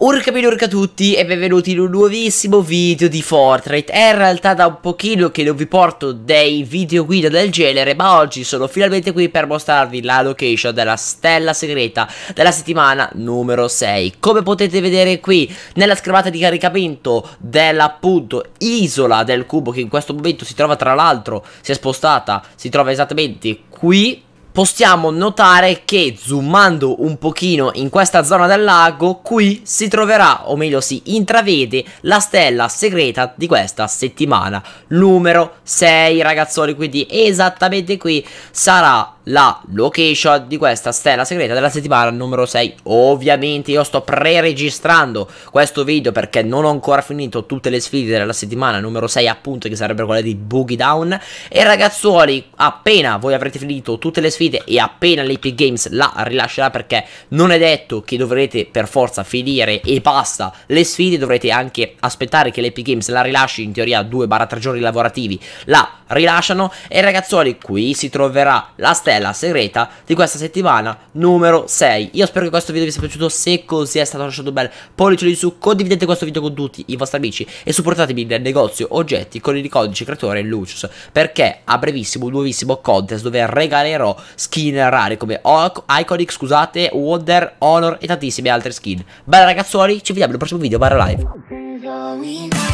Urca pilurca a tutti e benvenuti in un nuovissimo video di Fortnite È in realtà da un pochino che non vi porto dei video guida del genere Ma oggi sono finalmente qui per mostrarvi la location della stella segreta della settimana numero 6 Come potete vedere qui nella schermata di caricamento dell'appunto isola del cubo Che in questo momento si trova tra l'altro, si è spostata, si trova esattamente qui possiamo notare che zoomando un pochino in questa zona del lago, qui si troverà, o meglio si intravede, la stella segreta di questa settimana, numero 6 ragazzoli, quindi esattamente qui sarà la location di questa stella segreta della settimana numero 6 Ovviamente io sto pre-registrando questo video perché non ho ancora finito tutte le sfide della settimana numero 6 appunto che sarebbero quelle di Boogie Down E ragazzuoli appena voi avrete finito tutte le sfide e appena l'Epic Games la rilascerà perché non è detto che dovrete per forza finire e basta le sfide Dovrete anche aspettare che l'Epic Games la rilasci in teoria 2-3 giorni lavorativi la rilasciano E ragazzuoli qui si troverà la stella Stella Segreta di questa settimana numero 6. Io spero che questo video vi sia piaciuto, se così è stato lasciato un bel pollice di su, condividete questo video con tutti i vostri amici e supportatemi nel negozio oggetti con il codice creatore Lucius, perché a brevissimo un nuovissimo contest dove regalerò skin rare come Iconic, scusate, Wonder, Honor e tantissime altre skin. Bella ragazzuoli, ci vediamo nel prossimo video, Barra Live.